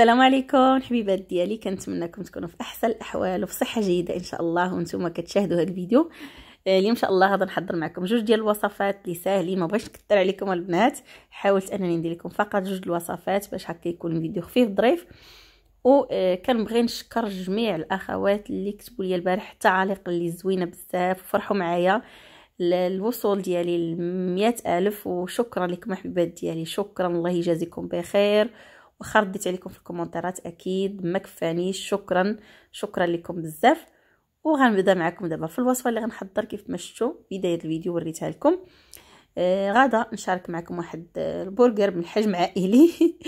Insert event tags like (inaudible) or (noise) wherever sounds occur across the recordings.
السلام عليكم حبيبات ديالي كنتمنىكم تكونوا في احسن الاحوال وفي صحه جيده ان شاء الله وانتم كتشاهدوا هذا الفيديو آه، اليوم ان شاء الله غادي نحضر معكم جوج ديال الوصفات اللي ساهلين ما بغيتش نكثر عليكم البنات حاولت انني ندير لكم فقط جوج الوصفات باش هكا يكون الفيديو خفيف ظريف وكنبغي آه، نشكر جميع الاخوات اللي كتبوا لي البارح التعاليق اللي زوينه بزاف وفرحوا معايا الوصول ديالي ل ألف وشكرا لكم حبيبات ديالي شكرا الله يجازيكم بخير واخا رديت عليكم في الكومونتيرات اكيد ما كفانيش شكرا شكرا لكم بزاف وغنبدا معكم دابا في الوصفه اللي غنحضر كيف ما شفتوا بدايه الفيديو وريتها لكم آه غادا نشارك معكم واحد آه، البرجر من حجم عائلي (laughs)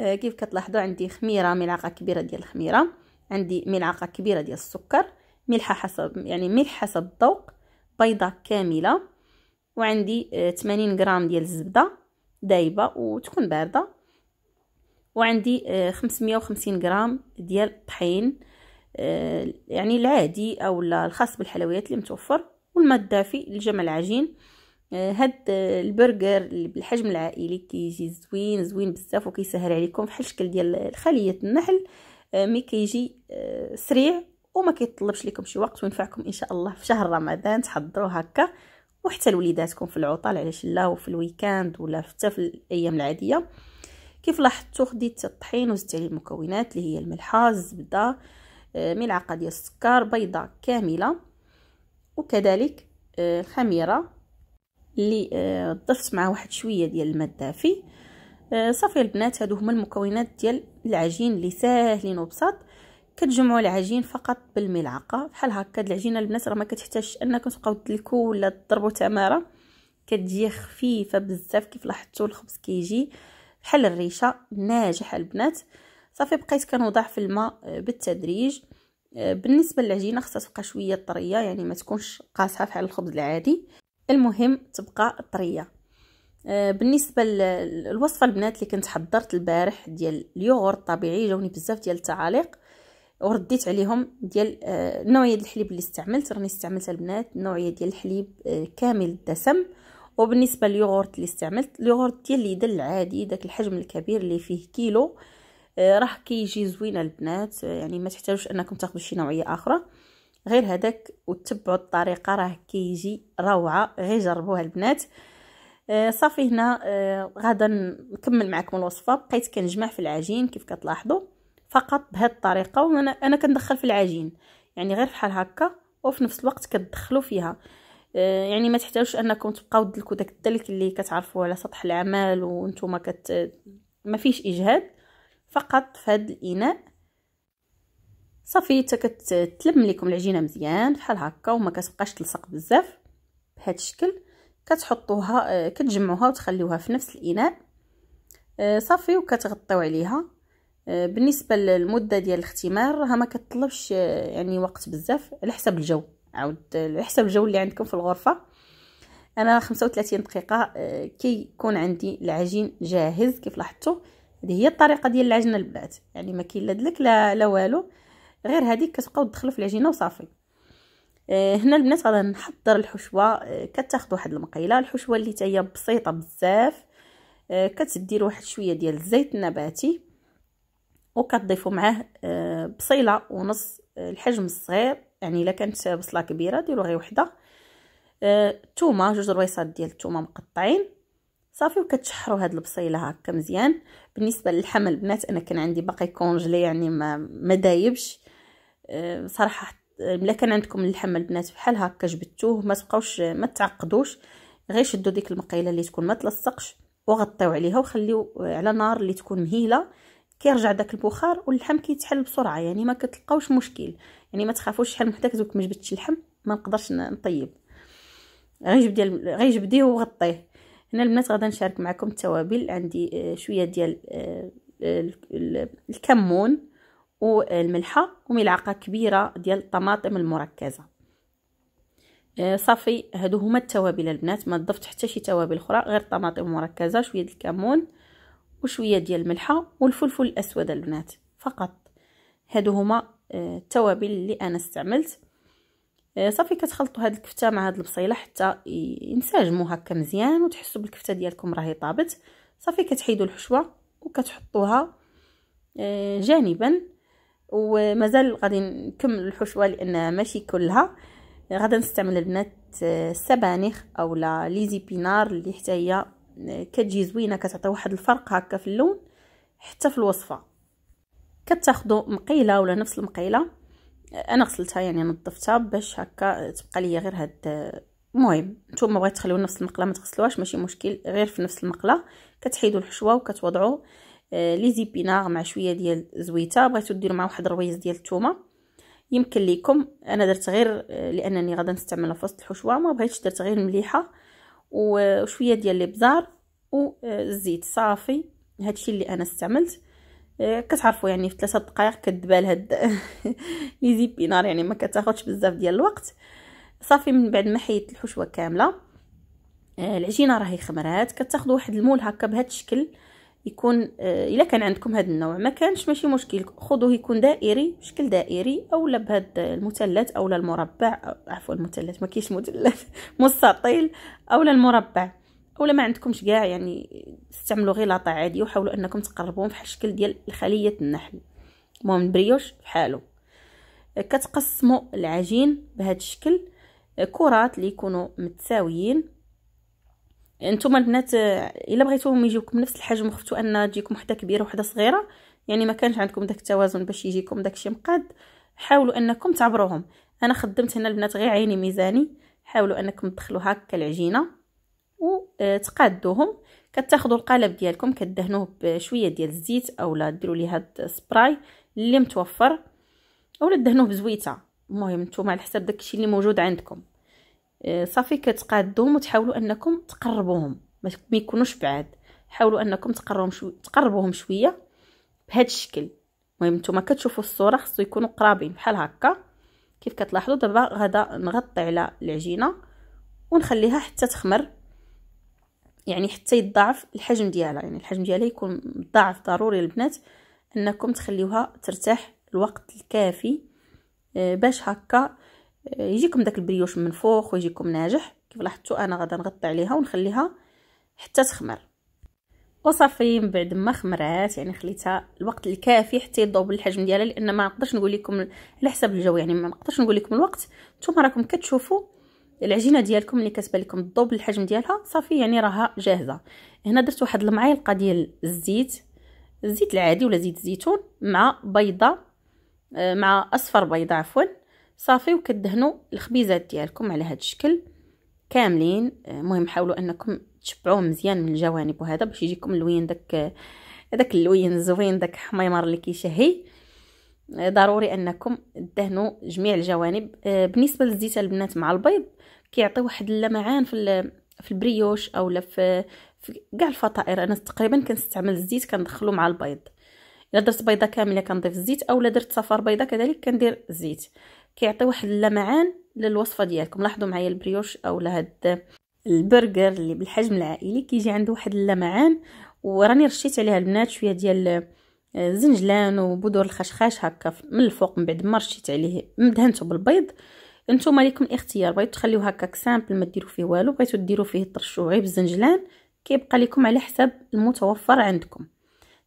آه كيف كتلاحظوا عندي خميره ملعقه كبيره ديال الخميره عندي ملعقه كبيره ديال السكر ملح حسب يعني ملح حسب الذوق بيضه كامله وعندي آه 80 غرام ديال الزبده دايبه وتكون بارده وعندي آه، خمسمية وخمسين غرام ديال الطحين آه، يعني العادي او الخاص بالحلويات اللي متوفر والماء الدافئ لجمع العجين آه، هاد البرجر اللي بالحجم العائلي كيجي زوين زوين بزاف وكيسهل عليكم فحال الشكل ديال خليه النحل مي كيجي سريع وما كيطلبش لكم شي وقت وينفعكم ان شاء الله في شهر رمضان تحضروا هكا وحتى لوليداتكم في العطل علاش لا وفي الويكاند ولا حتى في الايام العاديه كيف لاحظتوا خديت الطحين وزدت عليه المكونات اللي هي الملحه الزبده آه، ملعقه ديال السكر بيضه كامله وكذلك آه، الخميره اللي آه، ضفت مع واحد شويه ديال الماء الدافي صافي البنات هادو هما المكونات ديال العجين اللي ساهلين وبسط كتجمعوا العجين فقط بالملعقه بحال هكا العجينه البنات راه ما كتحتاجش انكم تبقاو تدلكوا ولا تضربوا تماره كتجي خفيفه بزاف كيف لاحظتوا الخبز كيجي كي بحال الريشه ناجحه البنات صافي بقيت كنوضع في الماء آه، بالتدريج آه، بالنسبه للعجينه خصها تبقى شويه طريه يعني ما تكونش قاصحه بحال الخبز العادي المهم تبقى طريه آه، بالنسبه للوصفه البنات اللي كنت حضرت البارح ديال اليوغورت الطبيعي جاوني بزاف ديال التعاليق ورديت عليهم ديال نوعيه الحليب اللي استعملت راني استعملت البنات نوعيه ديال الحليب كامل الدسم وبالنسبه ليغورت اللي استعملت اليوغورت ديال اليد العادي داك الحجم الكبير اللي فيه كيلو راه كيجي زوين البنات آه، يعني ما تحتاجوش انكم تاخذوا شي نوعيه اخرى غير هذاك وتبعوا الطريقه راه كيجي روعه غير جربوها البنات آه، صافي هنا غدا آه، غادا نكمل معكم الوصفه بقيت كنجمع في العجين كيف كتلاحظوا فقط بهذه الطريقه وانا انا كندخل في العجين يعني غير فحال هكا وفي نفس الوقت كتدخلوا فيها آه، يعني ما تحتاجوش انكم تبقاو تدلكوا داك الدلك اللي كتعرفوه على سطح العمل وانتم كت ما فيش اجهاد فقط في هذا الاناء صافي حتى كتلم لكم العجينه مزيان بحال هكا وما كتبقاش تلصق بزاف بهذا الشكل كتحطوها آه، كتجمعوها وتخليوها في نفس الاناء آه، صافي وكتغطيو عليها بالنسبه للمده ديال الاختمار راه ما كتطلبش يعني وقت بزاف على حسب الجو عاود حسب الجو اللي عندكم في الغرفه انا 35 دقيقه آه، كيكون عندي العجين جاهز كيف لاحظتوا هذه هي الطريقه ديال العجنه البنات يعني ما كاين لا دلك لا لا والو غير هذيك كتبقاو تدخلوا في العجينه وصافي آه، هنا البنات غادي نحضر الحشوه آه، كتاخذوا واحد المقيله الحشوه اللي هي بسيطه بزاف كتدير واحد شويه ديال الزيت النباتي وكتضيفوا معاه بصيله ونص الحجم الصغير يعني الا كانت بصله كبيره ديروا غير وحده الثومه آه، جوج رويصات ديال الثومه مقطعين صافي وكتشحروا هاد البصيله هكا مزيان بالنسبه للحم البنات انا كان عندي باقي كونجلي يعني ما ما دايبش آه، صراحه الا كان عندكم اللحم البنات بحال هكا جبدتوه ما تبقاوش ما تعقدوش غير شدوا ديك المقيله اللي تكون ما تلصقش وغطيو عليها وخليو على نار اللي تكون مهيله كيرجع داك البخار واللحم كيتحل بسرعه يعني ما كتلقاوش مشكل يعني ما تخافوش شحال حتى كتبك ما جبتش اللحم ما نقدرش نطيب غنجيب ديال غنجيب ديه وغطيه هنا البنات غادا نشارك معكم التوابل عندي آه، شويه ديال آه، الكمون والملحه وملعقه كبيره ديال الطماطم المركزه آه، صافي هادو هما التوابل البنات ما ضفت حتى شي توابل اخرى غير الطماطم المركزه شويه الكمون وشويه ديال الملحه والفلفل الاسود البنات فقط هادو هما التوابل اللي انا استعملت آه، صافي كتخلطوا هاد الكفته مع هاد البصيله حتى ينسجموا هكا مزيان وتحسوا بالكفته ديالكم راهي طابت صافي كتحيدوا الحشوه وكتحطوها آه، جانبا ومازال غادي نكمل الحشوه لانها ماشي كلها غادي نستعمل البنات آه، السبانخ اولا ليزي بينار اللي حتى هي كتجي زوينه كتعطي واحد الفرق هكا في اللون حتى في الوصفه كتاخذوا مقيله ولا نفس المقيله انا غسلتها يعني نظفتها باش هكا تبقى ليا غير هاد المهم نتوما بغيت تخليو نفس المقله ما تغسلوهاش ماشي مشكل غير في نفس المقله كتحيدوا الحشوه وكتوضعوا آه، لي زيبيناغ مع شويه ديال زويته بغيتو ديروا مع واحد الرويز ديال الثومه يمكن ليكم انا درت غير آه، لانني غادا نستعملها في وسط الحشوه ما بغيتش درت غير مليحه وشويه ديال الابزار والزيت آه، صافي هادشي اللي انا استعملت إيه، كتعرفوا يعني في ثلاثة دقائق كتبال هاد (laughs) لي زيبينار يعني ما كتاخذش بزاف ديال الوقت صافي من بعد ما حيدت الحشوه كامله إيه، العجينه راهي خمرات كتاخذوا واحد المول هكا بهذا الشكل يكون إيه، الا كان عندكم هذا النوع ما كانش ماشي مشكل خذوه يكون دائري بشكل دائري اولا بهذا المثلث اولا المربع عفوا المثلث ما كاينش مثلث (laughs) مستطيل اولا المربع اولا ما عندكمش كاع يعني استعملوا غير لاطا عادي وحاولوا انكم تقربوهم في الشكل ديال خليه النحل المهم البريوش بحالو كتقسموا العجين بهذا الشكل كرات اللي يكونوا متساويين نتوما البنات الا بغيتوهم يجيوكم نفس الحجم وخفتوا ان تجيكم وحده كبيره وحده صغيره يعني ما كانش عندكم داك التوازن باش يجيكم داكشي مقاد حاولوا انكم تعبروهم انا خدمت هنا البنات غير عيني ميزاني حاولوا انكم تدخلوا هكا العجينه وتقادوهم آه، كتاخذوا القالب ديالكم كدهنوه بشويه ديال الزيت اولا ديروا ليه هاد سبراي اللي متوفر اولا دهنوه بزويته المهم نتوما على حساب داكشي اللي موجود عندكم آه، صافي كتقادوهم وتحاولوا انكم تقربوهم ما يكونوش بعاد حاولوا انكم تقربوهم شو... تقربوهم شويه بهذا الشكل المهم نتوما كتشوفوا الصوره خصو يكونوا قرابين بحال هكا كيف كتلاحظوا دابا غادا نغطي على العجينه ونخليها حتى تخمر يعني حتى يتضاعف الحجم ديالها يعني الحجم ديالها يكون ضعف ضروري البنات انكم تخليوها ترتاح الوقت الكافي آه، باش هكا آه، يجيكم داك البريوش منفوخ ويجيكم ناجح كيف لاحظتوا انا غادا نغطي عليها ونخليها حتى تخمر وصافي من بعد ما خمرات يعني خليتها الوقت الكافي حتى يضوب الحجم ديالها لان ما نقدرش نقول لكم على حساب الجو يعني ما نقدرش نقول لكم الوقت نتوما راكم كتشوفوا العجينه ديالكم اللي كتبان لكم الضوب الحجم ديالها صافي يعني راها جاهزه هنا درت واحد المعلقه ديال الزيت الزيت العادي ولا زيت الزيتون مع بيضه آه، مع اصفر بيضه عفوا صافي وكدهنوا الخبيزات ديالكم على هذا الشكل كاملين آه، المهم حاولوا انكم تشبعوه مزيان من الجوانب وهذا باش يجيكم اللوين داك داك اللوين الزوين داك حميمر اللي كيشهي آه، ضروري انكم تدهنوا جميع الجوانب بالنسبه للزيت البنات مع البيض كيعطي واحد اللمعان في في البريوش اولا في كاع الفطائر انا تقريبا كنستعمل الزيت كندخلو مع البيض الا درت بيضه كامله كنضيف الزيت اولا درت صفار بيضه كذلك كندير الزيت كيعطي واحد اللمعان للوصفه ديالكم لاحظوا معايا البريوش اولا هاد البرجر اللي بالحجم العائلي كيجي عنده واحد اللمعان وراني رشيت عليها البنات شويه ديال آه، زنجلان وبذور الخشخاش هكا من الفوق من بعد ما رشيت عليه مدهنته بالبيض نتوما ليكم الاختيار بغيتو تخليو هكاك سامبل ما ديروا فيه والو بغيتو ديروا فيه ترشو غير بالزنجلان كيبقى لكم على حسب المتوفر عندكم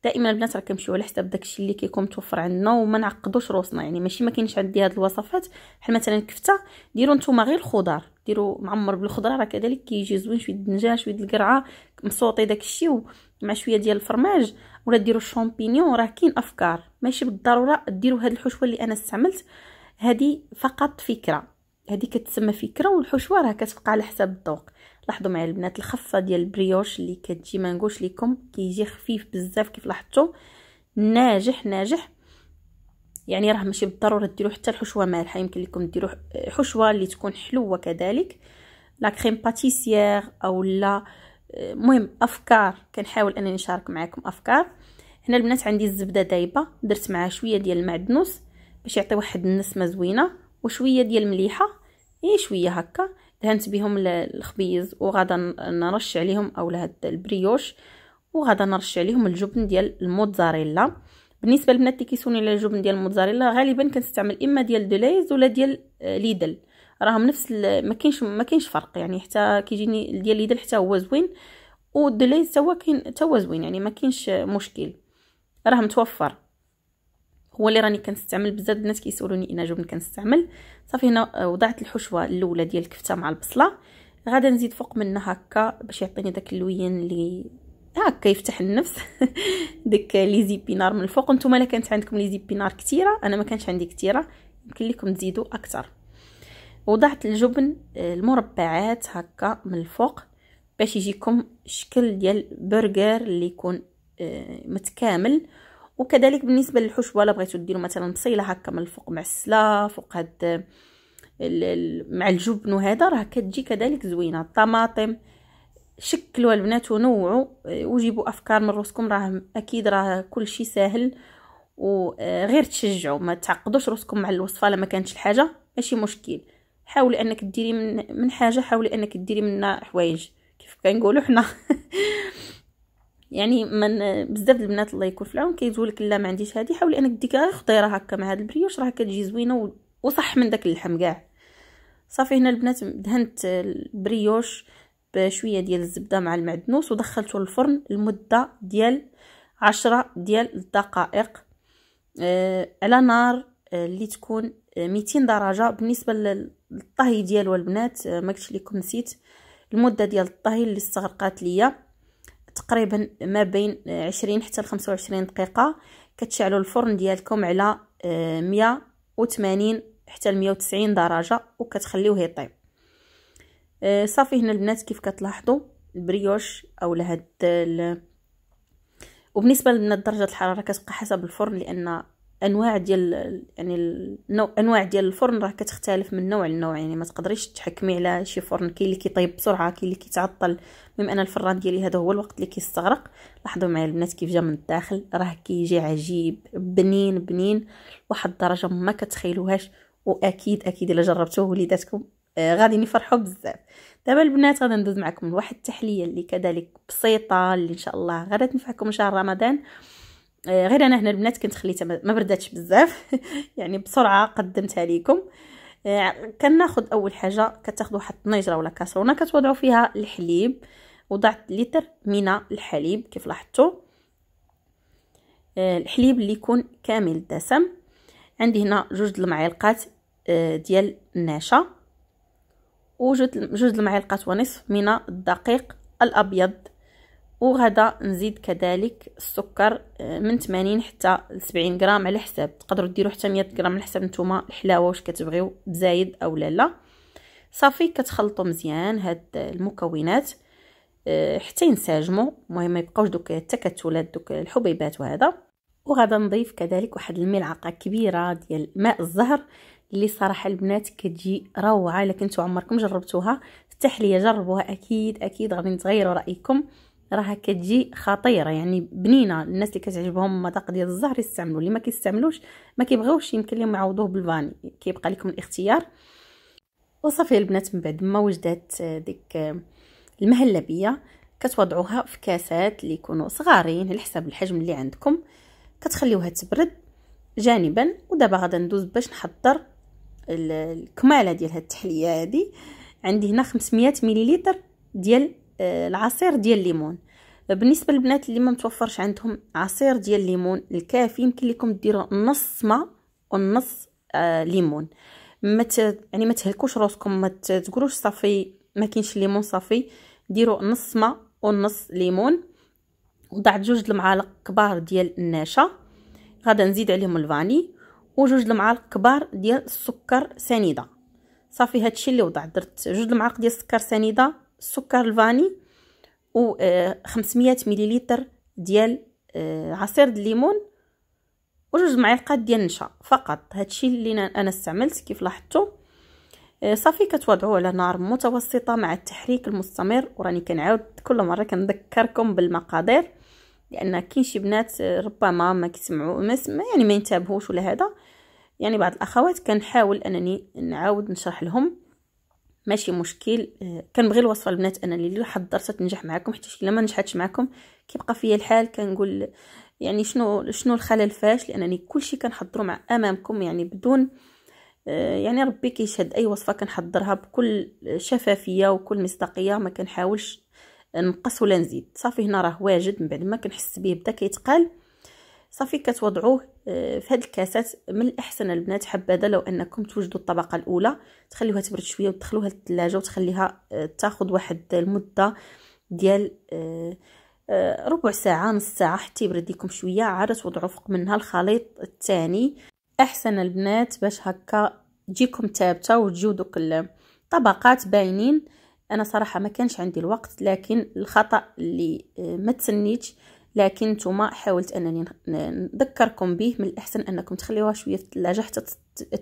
دائما البنات راه كنمشيو على حساب داكشي اللي كيكون متوفر عندنا وما نعقدوش روسنا يعني ماشي ما كاينش عندي هاد الوصفات بحال مثلا الكفته ديروا نتوما غير الخضار ديروا معمر بالخضره راه كذلك كيجي زوين شويه الدنجه شويه القرعه مسوطي داكشي مع شويه ديال الفرماج ولا ديروا الشامبينيون راه كاين افكار ماشي بالضروره ديروا هاد الحشوه اللي انا استعملت هذه فقط فكره هذه كتسمى فكره والحشوه راه كتبقى على حساب الذوق لاحظوا معايا البنات الخفه ديال البريوش اللي كتجي ما نقولش لكم كيجي خفيف بزاف كيف لاحظتوا ناجح ناجح يعني راه ماشي بالضروره ديروا حتى الحشوه مالحه يمكن لكم ديروا حشوه اللي تكون حلوه كذلك لا كريم باتيسيير او لا المهم افكار كنحاول انني نشارك معكم افكار هنا البنات عندي الزبده دايبه درت معها شويه ديال المعدنوس باش يعطي واحد النسمه زوينه وشويه ديال المليحه اي شويه هكا دهنت بهم الخبيز وغادا نرش عليهم اولا هاد البريوش وغادا نرش عليهم الجبن ديال الموتزاريلا بالنسبه للبنات اللي كيسوني على الجبن ديال الموتزاريلا غالبا كنستعمل اما ديال دوليز ولا ديال آه، ليدل راهم نفس ما كاينش ما كاينش فرق يعني حتى كيجيني ديال ليدل حتى هو زوين ودوليز حتى هو كاين حتى هو زوين يعني ما كاينش مشكل راه متوفر هو اللي راني كنستعمل بزاف الناس كيسولوني انا جبن كنستعمل صافي هنا آه، وضعت الحشوه الاولى ديال الكفته مع البصله غادا نزيد فوق منها هكا باش يعطيني داك اللوين اللي هكا يفتح النفس (laughs) داك لي زيبينار من الفوق نتوما الا كانت عندكم لي زيبينار كثيره انا ما كانش عندي كثيره يمكن لكم تزيدوا اكثر وضعت الجبن آه، المربعات هكا من الفوق باش يجيكم شكل ديال برجر اللي يكون آه، متكامل وكذلك بالنسبه للحشوه الا بغيتو ديروا مثلا بصيله هكا من الفوق معسله فوق هاد مع الجبن وهذا راه كتجي كذلك زوينه الطماطم شكلوا البنات ونوعوا آه، وجيبوا افكار من روسكم راه اكيد راه كلشي ساهل وغير آه، تشجعوا ما تعقدوش روسكم مع الوصفه لما كانتش الحاجه ماشي مشكل حاولي انك ديري من من حاجه حاولي انك ديري منها حوايج كيف كنقولوا حنا (laughs) يعني من بزاف البنات الله يكون في العون كيقولوا لك لا ما عنديش هذه حاولي انك ديك غير خطيره هكا مع هاد البريوش راه كتجي زوينه وصح من داك اللحم كاع صافي هنا البنات دهنت البريوش بشويه ديال الزبده مع المعدنوس ودخلته للفرن لمده ديال عشرة ديال الدقائق آه على نار آه، اللي تكون آه، ميتين درجه بالنسبه للطهي ديالو البنات آه، ما قلتش لكم نسيت المده ديال الطهي اللي استغرقات ليا تقريبا ما بين عشرين حتى لخمسة وعشرين دقيقة كتشعلوا الفرن ديالكم على آه، مية وثمانين حتى لمية وتسعين درجة وكتخليوه يطيب آه، صافي هنا البنات كيف كتلاحظوا البريوش او لهاد وبالنسبه للبنات درجه الحراره كتبقى حسب الفرن لان انواع ديال يعني النوع انواع ديال الفرن راه كتختلف من نوع لنوع يعني ما تقدريش تحكمي على شي فرن كاين اللي كيطيب بسرعه كاين اللي كيتعطل المهم انا الفران ديالي هذا هو الوقت اللي كيستغرق لاحظوا معايا البنات كيف جا من الداخل راه كيجي عجيب بنين بنين واحد الدرجه ما كتخيلوهاش واكيد اكيد الا جربتوه وليداتكم آه غادي يفرحوا بزاف دابا البنات غادي ندوز معكم لواحد التحليه اللي كذلك بسيطه اللي ان شاء الله غادي تنفعكم شهر رمضان آه، غير انا هنا البنات كنت خليتها ما برداتش بزاف (laughs) يعني بسرعه قدمتها لكم آه، كناخذ اول حاجه كتاخذوا واحد الطنجره ولا كاسرونه كتوضعوا فيها الحليب وضعت لتر من الحليب كيف لاحظتوا آه، الحليب اللي يكون كامل الدسم عندي هنا جوج المعالقات ديال النشا وجوج جوج المعالقات ونصف من الدقيق الابيض وغدا نزيد كذلك السكر آه، من 80 حتى 70 غرام على حساب تقدروا ديروا حتى 100 غرام على حساب نتوما الحلاوه واش كتبغيو بزايد او لا لا صافي كتخلطوا مزيان هاد المكونات آه، حتى ينسجموا المهم ما يبقاوش دوك التكتلات دوك الحبيبات وهذا وغدا نضيف كذلك واحد الملعقه كبيره ديال ماء الزهر اللي صراحه البنات كتجي روعه الا كنتو عمركم جربتوها لي جربوها اكيد اكيد غادي تغيروا رايكم راها كتجي خطيره يعني بنينه الناس اللي كتعجبهم مذاق ديال الزهر يستعملوا اللي ما كيستعملوش ما كيبغيوش يمكن لهم يعوضوه بالفاني كيبقى لكم الاختيار وصافي البنات من بعد ما وجدت ديك المهلبيه كتوضعوها في كاسات اللي يكونوا صغارين على حساب الحجم اللي عندكم كتخليوها تبرد جانبا ودابا غادا ندوز باش نحضر الكماله ديال هاد التحليه هادي عندي هنا 500 مليلتر ديال العصير ديال الليمون بالنسبه للبنات اللي ما متوفرش عندهم عصير ديال الليمون الكافي يمكن لكم ديروا نص ماء ونص آه ليمون ما يعني ما تهلكوش راسكم ما تقولوش صافي ما كاينش ليمون صافي ديروا نص ماء ونص ليمون وضعت جوج المعالق كبار ديال النشا غادا نزيد عليهم الفاني وجوج المعالق كبار ديال السكر سنيده صافي هادشي اللي وضعت درت جوج المعالق ديال السكر سنيده سكر الفاني و 500 آه، مليلتر ديال آه، عصير الليمون وجوج معالقات ديال النشا فقط هادشي اللي انا استعملت كيف لاحظتوا آه، صافي كتوضعوه على نار متوسطه مع التحريك المستمر وراني كنعاود كل مره كنذكركم بالمقادير لان كاين شي بنات ربما ما كيسمعوا ما يعني ما ينتبهوش ولا هذا يعني بعض الاخوات كنحاول انني نعاود نشرح لهم ماشي مشكل آه، كنبغي الوصفه البنات انا اللي حضرتها تنجح معكم حيت الا ما نجحتش معكم كيبقى فيا الحال كنقول يعني شنو شنو الخلل فاش لانني كلشي كنحضرو مع امامكم يعني بدون آه، يعني ربي كيشهد اي وصفه كنحضرها بكل شفافيه وكل مصداقيه ما كنحاولش نقص ولا نزيد صافي هنا راه واجد من بعد ما كنحس بيه بدا كيتقال صافي كتوضعوه آه، في هاد الكاسات من الاحسن البنات حبذا لو انكم توجدوا الطبقه الاولى تخليوها تبرد شويه وتدخلوها للثلاجه وتخليها آه، تاخذ واحد المده ديال آه، ربع ساعه نص ساعه حتى يبرد لكم شويه عاد توضعوا فوق منها الخليط الثاني احسن البنات باش هكا تجيكم ثابته وتجيو دوك الطبقات باينين انا صراحه ما كانش عندي الوقت لكن الخطا اللي ما تسنيتش لكن نتوما حاولت انني نذكركم به من الاحسن انكم تخليوها شويه في الثلاجه حتى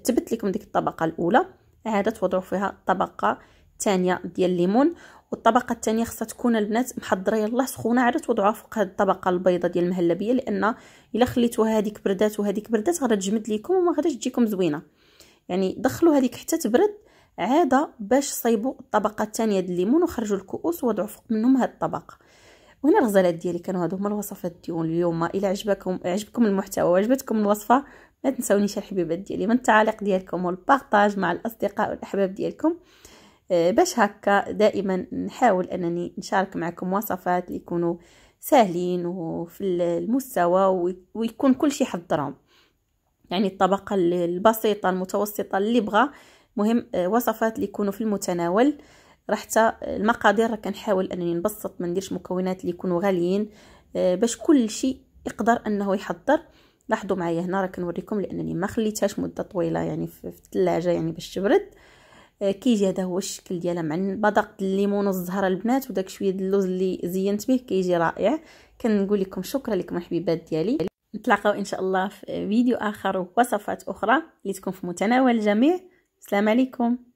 تثبت لكم ديك الطبقه الاولى عاد توضعوا فيها الطبقه ثانيه ديال الليمون والطبقه الثانيه خصها تكون البنات محضره يلاه سخونه عاد توضعوها فوق هاد الطبقه البيضاء ديال المهلبيه لان الا خليتوها هذيك بردات وهذيك بردات غادي تجمد ليكم وما غاديش تجيكم زوينه يعني دخلوا هذيك حتى تبرد عاده باش صيبوا الطبقه الثانيه ديال الليمون وخرجوا الكؤوس ووضعوا فوق منهم هاد الطبقه وهنا الغزالات ديالي كانوا هادو هما الوصفات ديال اليوم الا عجبكم عجبكم المحتوى وعجبتكم الوصفه ما تنساونيش الحبيبات ديالي من التعاليق ديالكم والبارطاج مع الاصدقاء والاحباب ديالكم آه، باش هكا دائما نحاول انني نشارك معكم وصفات اللي يكونوا ساهلين وفي المستوى ويكون كل شيء حضرهم يعني الطبقه البسيطه المتوسطه اللي بغى مهم آه، وصفات اللي يكونوا في المتناول راه حتى المقادير راه كنحاول انني نبسط ما نديرش مكونات اللي يكونوا غاليين آه، باش كل شيء يقدر انه يحضر لاحظوا معايا هنا راه كنوريكم لانني ما خليتهاش مده طويله يعني في الثلاجه يعني باش تبرد آه، كيجي هذا هو الشكل ديالها مع بدق الليمون والزهره البنات وداك شويه اللوز اللي زينت به كيجي رائع كنقول لكم شكرا لكم الحبيبات ديالي نتلاقاو ان شاء الله في فيديو اخر ووصفات اخرى اللي تكون في متناول الجميع السلام عليكم